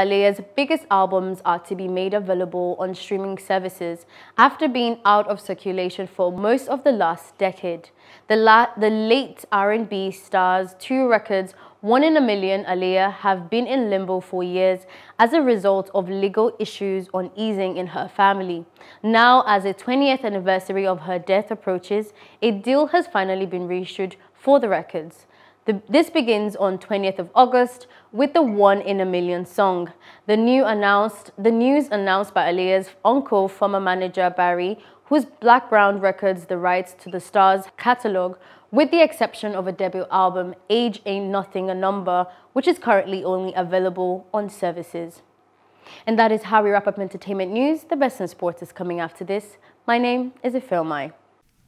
Alea's biggest albums are to be made available on streaming services after being out of circulation for most of the last decade. The, la the late R&B star's two records, One in a Million Alea, have been in limbo for years as a result of legal issues on easing in her family. Now, as the 20th anniversary of her death approaches, a deal has finally been reissued for the records. The, this begins on 20th of August with the One in a Million song. The, new announced, the news announced by Alia's uncle, former manager Barry, whose Black Brown records the rights to the Stars catalogue, with the exception of a debut album, Age Ain't Nothing a Number, which is currently only available on services. And that is how we wrap up entertainment news. The best in sports is coming after this. My name is Ifilmai.